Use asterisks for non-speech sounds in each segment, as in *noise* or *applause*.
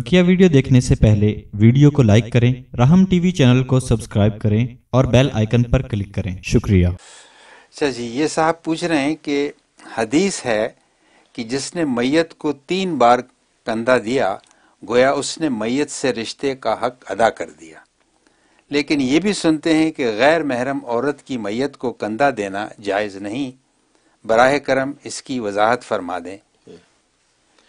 बकिया वीडियो देखने से पहले वीडियो को लाइक करें राहम टीवी चैनल को सब्सक्राइब करें और बेल आइकन पर क्लिक करें शुक्रिया अच्छा जी ये साहब पूछ रहे हैं कि हदीस है कि जिसने मैयत को तीन बार कंधा दिया गोया उसने मैयत से रिश्ते का हक अदा कर दिया लेकिन ये भी सुनते हैं कि गैर महरम औरत की मैयत को कंधा देना जायज़ नहीं बरह करम इसकी वजाहत फरमा दें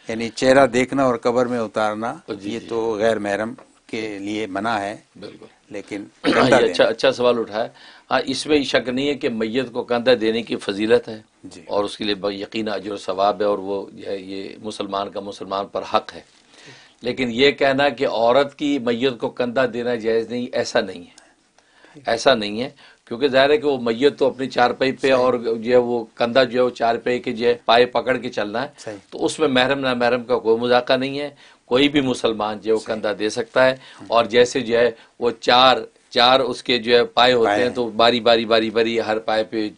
यानी चेहरा देखना और कबर में उतारना ये तो गैर महरम के लिए मना है बिल्कुल लेकिन *clears throat* हाँ, अच्छा अच्छा सवाल उठाया हाँ इसमें शक नहीं है कि मैयत को कंधा देने की फजीलत है और उसके लिए यकीन अजर सवाब है और वो ये मुसलमान का मुसलमान पर हक है लेकिन ये कहना कि औरत की मैयत को कंधा देना जायज़ नहीं ऐसा नहीं है ऐसा नहीं है क्योंकि जाहिर है कि वो मैय तो अपनी चारपाई पे और जो है वो कंधा जो है वो चारपाई के जो है पाए पकड़ के चलना है तो उसमें महरम ना महरम का कोई मजाका नहीं है कोई भी मुसलमान जो है वो कंधा दे सकता है हम्म। और जैसे जो है वो चार चार उसके जो है पाए होते हैं तो बारी बारी बारी बारी हर पाए पे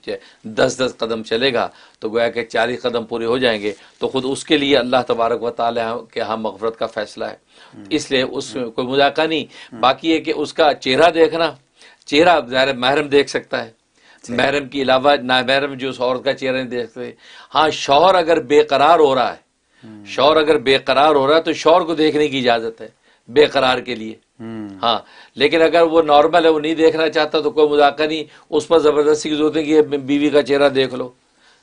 दस दस कदम चलेगा तो गोया के चालीस कदम पूरे हो जाएंगे तो खुद उसके लिए अल्लाह तबारक व ताल के यहाँ मफरत का फैसला है हम्म। इसलिए उसमें हम्म। कोई मुजाका नहीं बाकी है कि उसका चेहरा देखना चेहरा महरम देख सकता है महरम के अलावा ना महरम जो उस औरत का चेहरा नहीं देख सकते हाँ शौहर अगर बेकरार हो रहा है हम्म। शौर अगर बेकरार हो रहा है तो शौर को देखने की इजाज़त है बेकरार के लिए हम्म। हाँ लेकिन अगर वो नॉर्मल है वो नहीं देखना चाहता तो कोई मुजाक नहीं उस पर ज़बरदस्ती की जरूरत है कि बीवी का चेहरा देख लो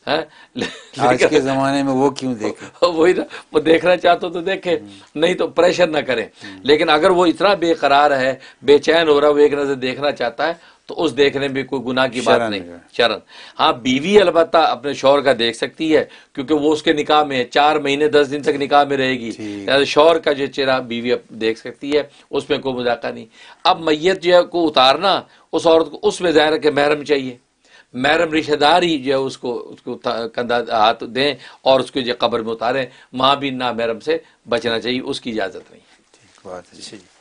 आज के जमाने में वो क्यों देखे वही ना वो देखना चाहते तो देखे नहीं तो प्रेशर ना करें लेकिन अगर वो इतना बेकरार है बेचैन हो रहा है वो एक नजर देखना चाहता है तो उस देखने में कोई गुनाह की बात नहीं शरण हाँ बीवी अलबत् अपने शोर का देख सकती है क्योंकि वो उसके निकाह में है चार महीने दस दिन तक निकाह में रहेगी शोर का जो चेहरा बीवी देख सकती है उसमें कोई मुजाक नहीं अब मैयत जो है को उतारना उस औरत को उसमें जाहिर के महरम चाहिए मैरम रिश्तेदार ही जो है उसको उसको कंधा हाथ दें और उसको जो कब्र में उतारें वहाँ भी ना मैरम से बचना चाहिए उसकी इजाज़त नहीं ठीक बात है